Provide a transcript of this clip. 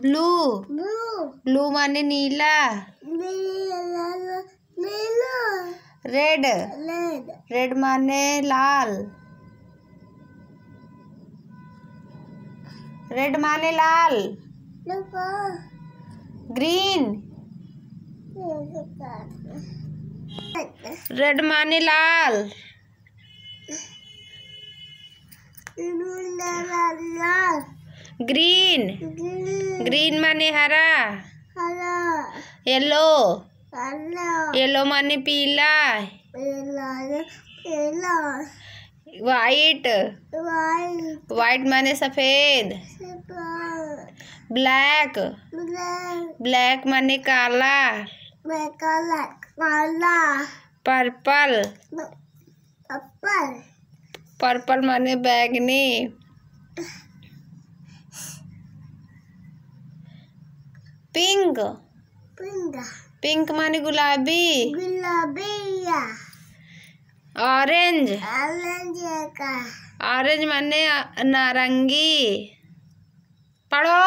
blue blue माने नीला red red माने लाल red माने लाल ग्रीन रेड माने लाल लाल ग्रीन ग्रीन माने हरा येलो येलो माने पीला वाइट वाइट माने सफेद ब्लैक ब्लैक माने काला काला पर्पल पर्पल पर्पल माने बैगनी पिंक पिंक पिंक माने गुलाबी गुलाबी ऑरेंज ऑरेंज का ऑरेंज माने नारंगी पढ़ो